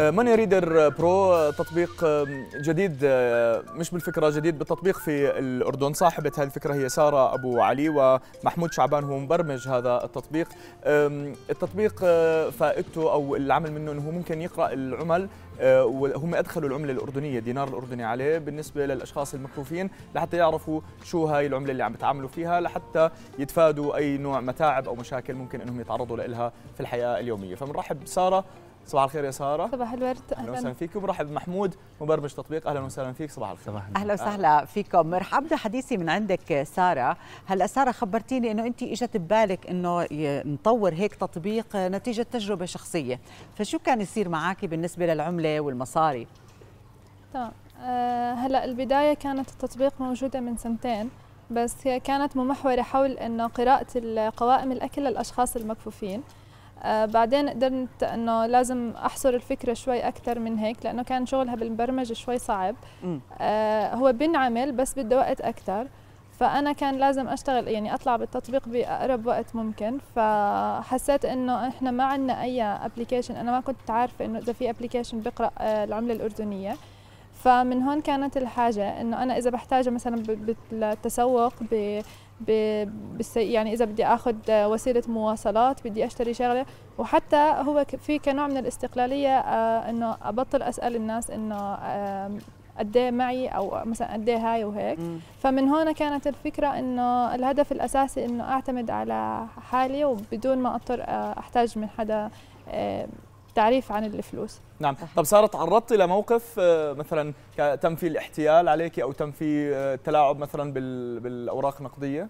آه، ماني ريدر برو تطبيق جديد آه، مش بالفكره جديد بالتطبيق في الاردن صاحبه هذه الفكره هي ساره ابو علي ومحمود شعبان هو مبرمج هذا التطبيق التطبيق آه، فائدته او العمل منه انه ممكن يقرا العمل وهم ادخلوا العمله الاردنيه دينار الاردني عليه بالنسبه للاشخاص المكفوفين لحتى يعرفوا شو هاي العمله اللي عم بتعاملوا فيها لحتى يتفادوا اي نوع متاعب او مشاكل ممكن انهم يتعرضوا لها في الحياه اليوميه فبنرحب ساره صباح الخير يا ساره صباح الورد اهلا وسهلا فيك وبرحب بمحمود مبرمج تطبيق اهلا وسهلا فيك صباح الخير صباح اهلا وسهلا فيكم رح ابدا حديثي من عندك ساره هلا ساره خبرتيني انه انت اجت ببالك انه نطور هيك تطبيق نتيجه تجربه شخصيه فشو كان يصير معك بالنسبه للعمله والمصاري تمام طيب، آه، هلا البدايه كانت التطبيق موجوده من سنتين بس هي كانت ممحوره حول انه قراءه قوائم الاكل للاشخاص المكفوفين آه، بعدين قدرت انه لازم احصر الفكره شوي اكثر من هيك لانه كان شغلها بالبرمجه شوي صعب آه، هو بنعمل بس بده وقت اكثر فانا كان لازم اشتغل يعني اطلع بالتطبيق باقرب وقت ممكن فحسيت انه احنا ما عندنا اي ابلكيشن انا ما كنت عارفه انه اذا في ابلكيشن بقرا آه، العمله الاردنيه فمن هون كانت الحاجة إنه أنا إذا بحتاجة مثلا بالتسوق ب يعني إذا بدي آخذ وسيلة مواصلات بدي أشتري شغلة وحتى هو في كنوع من الاستقلالية آه، إنه أبطل أسأل الناس إنه قد إيه معي او مثلا قد إيه هاي وهيك مم. فمن هون كانت الفكره انه الهدف الاساسي انه اعتمد على حالي وبدون ما اضطر آه، احتاج من حدا تعريف عن الفلوس نعم طب صارت تعرضتي لموقف آه، مثلا تم فيه الاحتيال عليك او تم فيه آه، التلاعب مثلا بالاوراق النقديه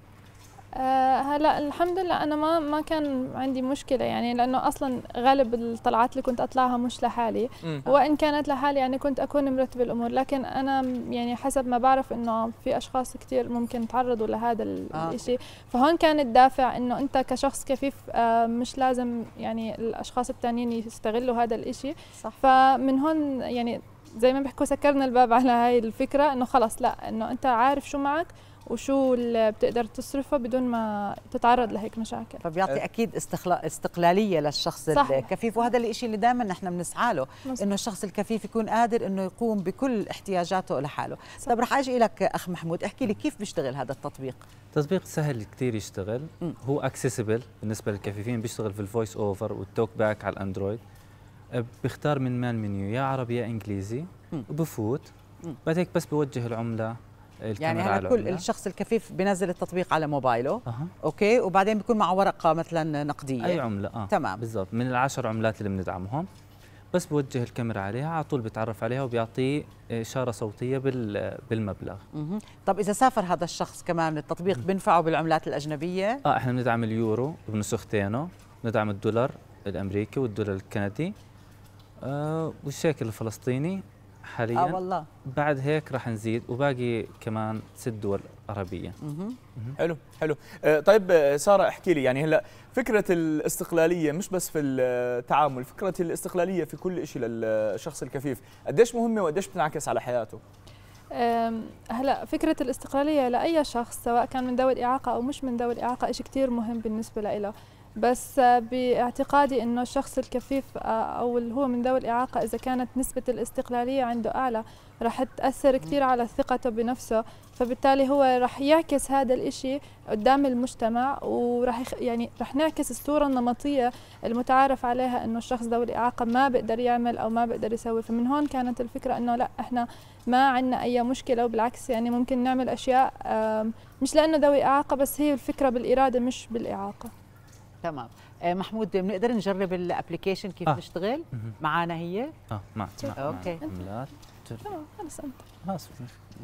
أه هلا الحمد لله انا ما ما كان عندي مشكله يعني لانه اصلا غالب الطلعات اللي كنت اطلعها مش لحالي وان كانت لحالي يعني كنت اكون مرتبه الامور لكن انا يعني حسب ما بعرف انه في اشخاص كثير ممكن تعرضوا لهذا آه. الشيء فهون كان الدافع انه انت كشخص كفيف آه، مش لازم يعني الاشخاص الثانيين يستغلوا هذا الشيء فمن هون يعني زي ما بيحكوا سكرنا الباب على هاي الفكره انه خلص لا انه انت عارف شو معك وشو اللي بتقدر تصرفه بدون ما تتعرض لهيك مشاكل فبيعطي أه. اكيد استقلاليه للشخص صح. الكفيف وهذا الشيء اللي دائما نحن بنسعى له انه الشخص الكفيف يكون قادر انه يقوم بكل احتياجاته لحاله صح. طب رح اجي لك اخ محمود احكي لي كيف بيشتغل هذا التطبيق تطبيق سهل كثير يشتغل م. هو اكسسبل بالنسبه للكفيفين بيشتغل في الفويس اوفر والتوك باك على الاندرويد أه، بيختار من مان منيو يا عربي يا انجليزي وبفوت بعد هيك بس بوجه العمله يعني هلا كل الشخص الكفيف بنزل التطبيق على موبايله أه. اوكي وبعدين بيكون معه ورقه مثلا نقديه اي عمله اه تمام بالضبط من العشر عملات اللي بندعمهم بس بوجه الكاميرا عليها على طول بيتعرف عليها وبيعطيه اشاره صوتيه بالمبلغ طب اذا سافر هذا الشخص كمان التطبيق بينفعه بالعملات الاجنبيه اه احنا بندعم اليورو بنسختينه بندعم الدولار الامريكي والدولار الكندي آه والشيكل الفلسطيني حاليا اه والله بعد هيك راح نزيد وباقي كمان ست دول عربيه حلو حلو آه، طيب آه، ساره احكي لي يعني هلا فكره الاستقلاليه مش بس في التعامل فكره الاستقلاليه في كل شيء للشخص الكفيف قديش مهمه وقديش بتنعكس على حياته هلا فكرة الاستقلالية لأي شخص سواء كان من ذوي الإعاقة أو مش من ذوي الإعاقة شيء كثير مهم بالنسبة له بس باعتقادي انه الشخص الكفيف آه، او اللي هو من ذوي الاعاقه اذا كانت نسبه الاستقلاليه عنده اعلى راح تاثر كثير على ثقته بنفسه فبالتالي هو راح يعكس هذا الإشي قدام المجتمع وراح يعني راح نعكس الصوره النمطيه المتعارف عليها انه الشخص ذوي الاعاقه ما بيقدر يعمل او ما بيقدر يسوي فمن هون كانت الفكره انه لا احنا ما عندنا اي مشكله وبالعكس يعني ممكن نعمل اشياء مش لانه ذوي اعاقه بس هي الفكره بالاراده مش بالاعاقه تمام آه، محمود بنقدر نجرب الابلكيشن كيف آه. معنا هي اه ما اوكي لا آه، خلص انت خلاص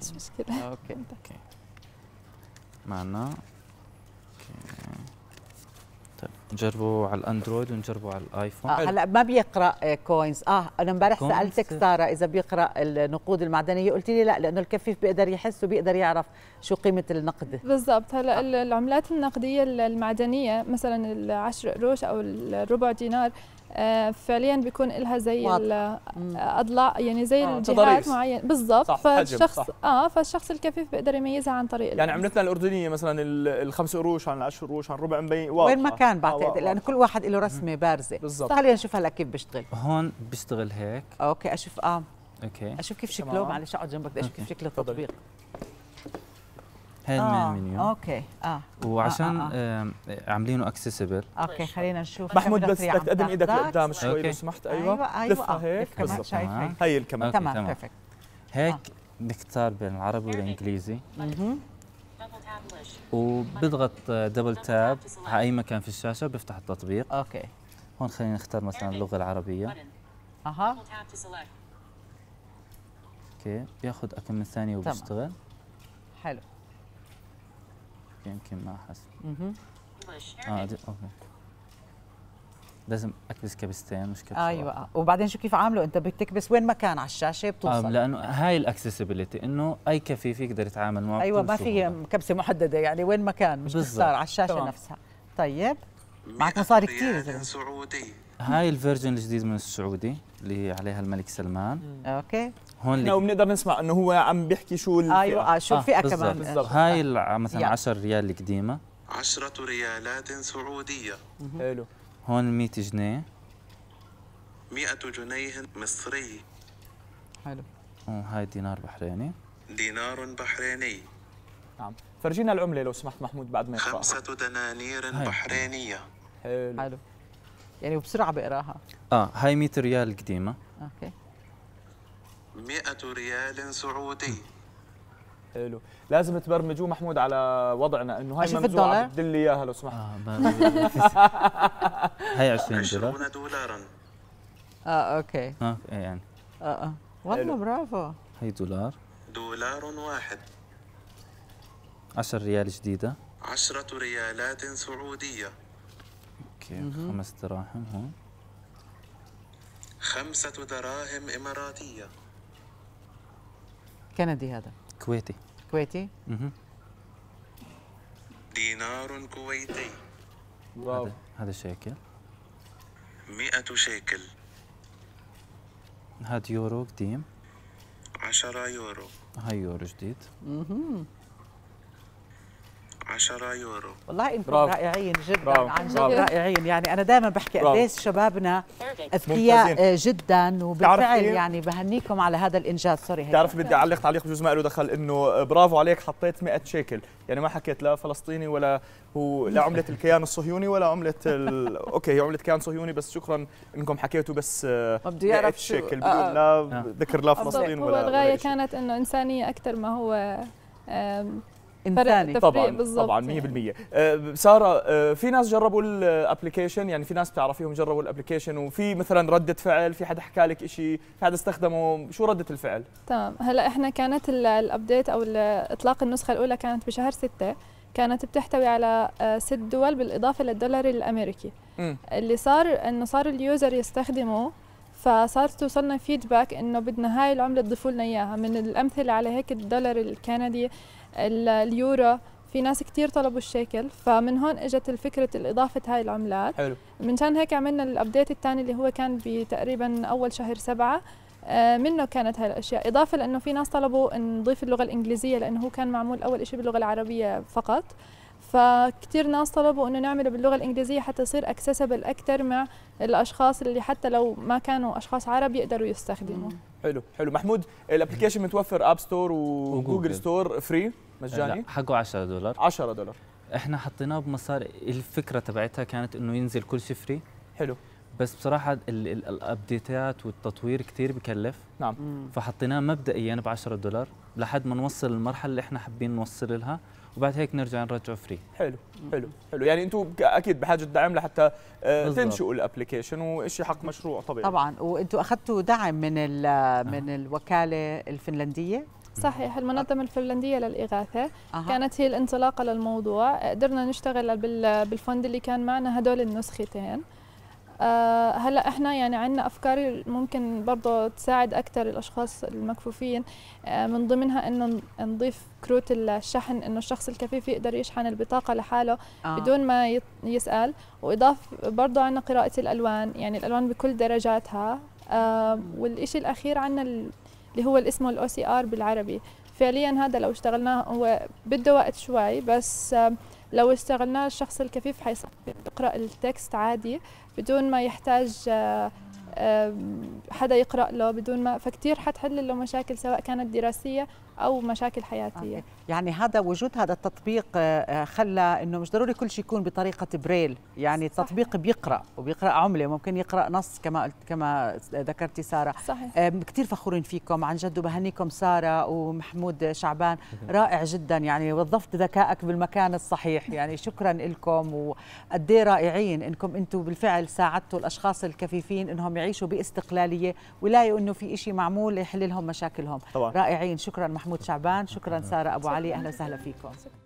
مش مشكله اوكي اوكي معنا اوكي نجربه على الاندرويد ونجربه على الايفون آه هلا ما بيقرا كوينز آه،, اه انا امبارح سالتك ساره اذا بيقرا النقود المعدنيه قلت لي لا لانه الكفيف بيقدر يحس وبيقدر يعرف شو قيمه النقد بالضبط هلا آه. العملات النقديه المعدنيه مثلا العشر قروش او الربع دينار آه، فعليا بيكون لها زي الاضلاع آه، يعني زي آه الجهات معين بالضبط فالشخص صح. اه فالشخص الكفيف بيقدر يميزها عن طريق يعني عملتنا الاردنيه مثلا الخمس قروش عن العشر قروش عن ربع مبين واضحه وين ما كان آه، بعتقد آه لان كل واحد له رسمه بارزه بالضبط خلينا نشوف هلا كيف بيشتغل هون بيشتغل هيك اوكي اشوف اه اوكي اشوف كيف شكله معلش اقعد جنبك بدي اشوف كيف شكل التطبيق هاند آه. منيو اوكي اه وعشان آه آه, آه. عاملينه اكسسبل اوكي طيب. خلينا نشوف طيب. محمود بس بدك تقدم ايدك لقدام شوي لو سمحت ايوه ايوه, أيوة. لفها هيك شايف هي الكمان تمام بيرفكت هيك نختار آه. بين العربي والانجليزي وبضغط دبل تاب على اي مكان في الشاشه بفتح التطبيق اوكي هون خلينا نختار مثلا اللغه العربيه اها اوكي بياخذ كم ثانيه وبيشتغل حلو يمكن ما حسب اه دي اوكي لازم اكبس كبستين مش كبسه ايوه واحدة. وبعدين شو كيف عامله انت بتكبس وين ما كان على الشاشه آه، بتوصل آه لانه هاي الاكسسبيليتي انه اي كفيف يقدر يتعامل معه ايوه ما في كبسه محدده يعني وين ما كان مش بالزبط. على الشاشه طبعا. نفسها طيب معك مصاري كثير سعودي هاي الفيرجن الجديد من السعودي اللي عليها الملك سلمان اوكي هون احنا وبنقدر نسمع انه هو عم بيحكي شو ايوه آه، شو آه، الفئه آه كمان بالزبط. هاي مثلا 10 ريال القديمه 10 ريالات سعوديه حلو هون 100 جنيه 100 جنيه مصري حلو وهاي دينار بحريني دينار بحريني نعم فرجينا العمله لو سمحت محمود بعد ما يقرأ خمسة دنانير بحرينية حلو حلو يعني وبسرعه بقراها اه هاي 100 ريال قديمه اوكي 100 ريال سعودي حلو لازم تبرمجوه محمود على وضعنا انه هاي ممزوعه بدل لي اياها لو سمحت آه هاي 20 دولار 20 دولارا اه اوكي اه إيه، يعني اه اه والله برافو هي دولار دولار واحد 10 ريال جديدة 10 ريالات سعودية اوكي مم. خمس دراهم هون خمسة دراهم إماراتية كندي هذا كويتي كويتي اها دينار كويتي واو هذا شيكل 100 شيكل هذا يورو قديم 10 يورو هاي يورو جديد اها 10 يورو والله انتم رائعين جدا برافو. عن جد رائعين يعني انا دائما بحكي قديش شبابنا اذكياء آه، جدا وبالفعل يعني بهنيكم على هذا الانجاز سوري بتعرف بدي اعلق تعليق بجوز ما له دخل انه آه، برافو عليك حطيت 100 شيكل يعني ما حكيت لا فلسطيني ولا هو لا عمله الكيان الصهيوني ولا عمله ال... اوكي هي عمله كيان صهيوني بس شكرا انكم حكيتوا بس بده يعرف شكل بدون لا آه. ذكر لا فلسطين ولا هو الغايه كانت انه انسانيه اكثر ما هو انساني طبعا طبعا 100% يعني. آه ساره آه في ناس جربوا الابلكيشن يعني في ناس بتعرفيهم جربوا الابلكيشن وفي مثلا رده فعل في حدا حكى لك شيء في حدا استخدمه شو رده الفعل تمام هلا احنا كانت الابديت او اطلاق النسخه الاولى كانت بشهر 6 كانت بتحتوي على آه، ست دول بالاضافه للدولار الامريكي م. اللي صار انه صار اليوزر يستخدمه فصارت توصلنا فيدباك انه بدنا هاي العمله تضيفوا لنا اياها من الامثله على هيك الدولار الكندي اليورو في ناس كثير طلبوا الشيكل فمن هون اجت الفكره الاضافه هاي العملات حلو منشان هيك عملنا الابديت الثاني اللي هو كان بتقريبا اول شهر سبعة آه، منه كانت هاي الاشياء اضافه لانه في ناس طلبوا نضيف اللغه الانجليزيه لانه هو كان معمول اول شيء باللغه العربيه فقط فكتير ناس طلبوا انه نعمله باللغه الانجليزيه حتى يصير اكسسبل اكثر مع الاشخاص اللي حتى لو ما كانوا اشخاص عرب يقدروا يستخدموه حلو حلو محمود الابلكيشن متوفر اب ستور وجوجل ستور فري مجاني؟ لا حقه 10 دولار 10 دولار احنا حطيناه بمسار الفكره تبعتها كانت انه ينزل كل شيء فري حلو بس بصراحه الابديتات والتطوير كثير بكلف نعم فحطيناه مبدئيا ب 10 دولار لحد ما نوصل للمرحله اللي احنا حابين نوصل لها وبعد هيك نرجع نرجعه فري حلو حلو حلو يعني انتم اكيد بحاجه دعم لحتى آه، تنشئوا الابلكيشن وشيء حق مشروع طبيعي طبعا وانتم اخذتوا دعم من نعم. من الوكاله الفنلنديه صحيح المنظمة الفنلندية للإغاثة أه. كانت هي الانطلاقة للموضوع قدرنا نشتغل بالفند اللي كان معنا هدول النسختين أه هلا احنا يعني عندنا افكار ممكن برضه تساعد اكثر الاشخاص المكفوفين أه من ضمنها انه نضيف كروت الشحن انه الشخص الكفيف يقدر يشحن البطاقه لحاله آه. بدون ما يسال واضاف برضه عندنا قراءه الالوان يعني الالوان بكل درجاتها آه والشيء الاخير عندنا اللي هو اسمه الاو سي ار بالعربي فعليا هذا لو اشتغلناه هو بده وقت شوي بس لو اشتغلناه الشخص الكفيف حيقرا التكست عادي بدون ما يحتاج آه، حدا يقرا له بدون ما فكتير حتحل له مشاكل سواء كانت دراسيه او مشاكل حياتيه يعني هذا وجود هذا التطبيق آه، آه، خلى انه مش ضروري كل شيء يكون بطريقه بريل يعني صحيح. التطبيق بيقرا وبيقرا عمله ممكن يقرا نص كما قلت كما ذكرتي ساره صحيح. كثير فخورين فيكم عن جد وبهنيكم ساره ومحمود شعبان رائع جدا يعني وظفت ذكائك بالمكان الصحيح يعني شكرا لكم وقد إيه رائعين انكم انتم بالفعل ساعدتوا الاشخاص الكفيفين انهم يعيشوا يعيشوا باستقلاليه ويلاقوا انه في شيء معمول يحل لهم مشاكلهم طبعا. رائعين شكرا محمود شعبان شكرا ساره ابو علي اهلا وسهلا فيكم